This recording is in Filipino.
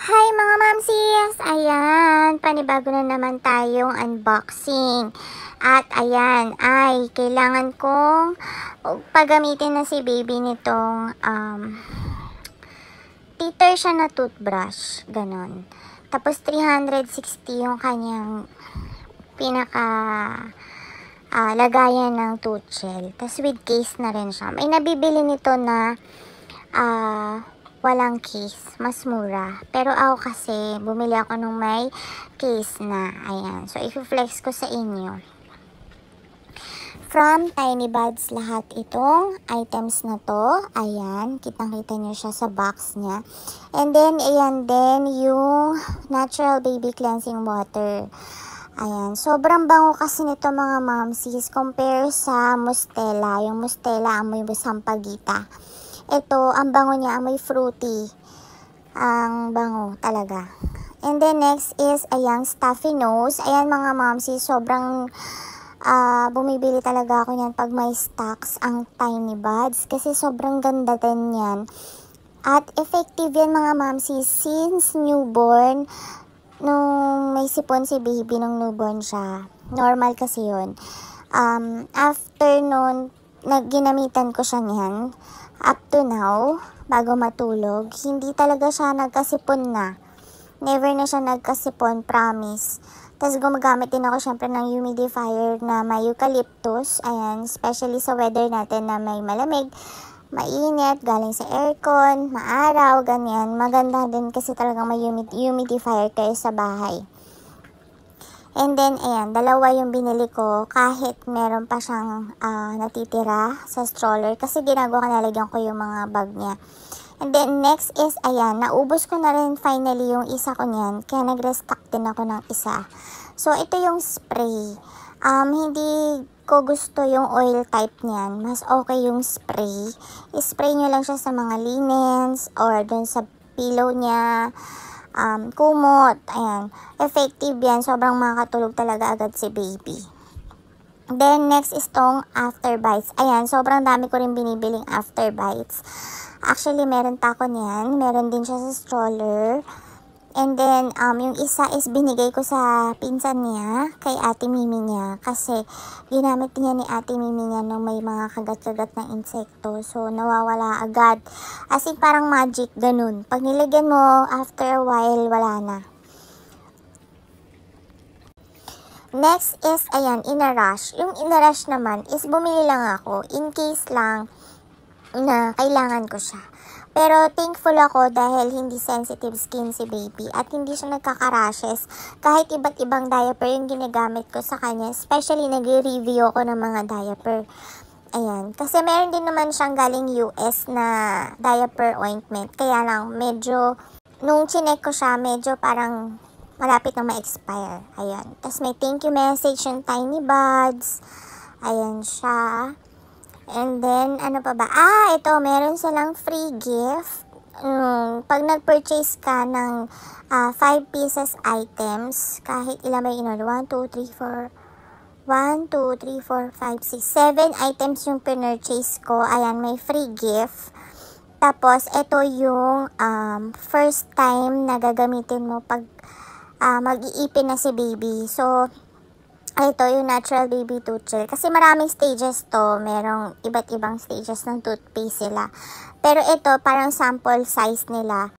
Hi mga mamsies! Ayan, panibago na naman tayong unboxing. At ayan, ay, kailangan kong paggamitin na si baby nitong um, teeter siya na toothbrush. Ganon. Tapos 360 yung kanyang pinaka uh, lagayan ng tooth gel. Tapos with case na rin siya. May nabibili nito na uh, walang case, mas mura. Pero ako kasi, bumili ako nung may case na. Ayan. So, i-flex ko sa inyo. From Tiny Buds lahat itong items na to. Ayan, kitang-kita nyo siya sa box niya. And then, ayan din yung Natural Baby Cleansing Water. Ayan, sobrang bango kasi nito mga momsies compare sa Mustela. Yung Mustela, amoy sampagita. Ito, ang bango niya, amoy fruity. Ang bango talaga. And then next is, ayan, stuffy nose. Ayan mga momsi, sobrang uh, bumibili talaga ako niyan pag may stocks ang tiny buds. Kasi sobrang ganda din niyan. At effective yan mga momsi since newborn. Nung may sipon si baby nung newborn siya. Normal kasi yun. Um, after nun, nagginamitan ko siya niyan. Up to now, bago matulog, hindi talaga siya nagkasipon na. Never na siya nagkasipon, promise. Tapos gumagamit din ako syempre ng humidifier na may eucalyptus. Ayan, especially sa weather natin na may malamig mainit, galing sa aircon, maaraw, ganyan. Maganda din kasi talaga may humid humidifier kayo sa bahay. And then, ayan, dalawa yung binili ko kahit meron pa siyang uh, natitira sa stroller kasi ginagawa ko nalagyan ko yung mga bag niya. And then, next is, ayan, naubos ko na rin finally yung isa ko niyan kaya nag-restock din ako ng isa. So, ito yung spray. Um, hindi ko gusto yung oil type niyan. Mas okay yung spray. I Spray nyo lang siya sa mga linens or dun sa pillow niya um, kumot, ayan. Effective yan, sobrang makakatulog talaga agad si baby. Then, next is tong after bites. Ayan, sobrang dami ko rin binibiling after bites. Actually, meron pa ako niyan. Meron din siya sa stroller. And then, um, yung isa is binigay ko sa pinsan niya, kay ate Mimi niya. Kasi, ginamit niya ni ate Mimi niya nung may mga kagat-kagat na insekto. So, nawawala agad. As in, parang magic, ganun. Pag niligyan mo, after a while, wala na. Next is, ayan, in a rush. Yung in a rush naman is bumili lang ako in case lang na kailangan ko siya. Pero thankful ako dahil hindi sensitive skin si baby at hindi siya nagkakarashes kahit iba't ibang diaper yung ginagamit ko sa kanya. Especially nag-review ako ng mga diaper. Ayan. Kasi meron din naman siyang galing US na diaper ointment. Kaya lang medyo nung chinek ko siya medyo parang malapit na ma-expire. Ayan. Tapos may thank you message yung Tiny Buds. Ayan siya. And then, ano pa ba? Ah, ito, meron silang free gift. Um, pag nag-purchase ka ng 5 uh, ah, pieces items, kahit ilan may inod, 1, 2, 3, 4, 1, 2, 3, 4, 5, 6, 7 items yung pinurchase ko. Ayan, may free gift. Tapos, ito yung um, first time na gagamitin mo pag uh, mag-iipin na si baby. So, ito yung natural baby tooth Kasi maraming stages to. Merong iba't ibang stages ng toothpaste sila. Pero ito, parang sample size nila.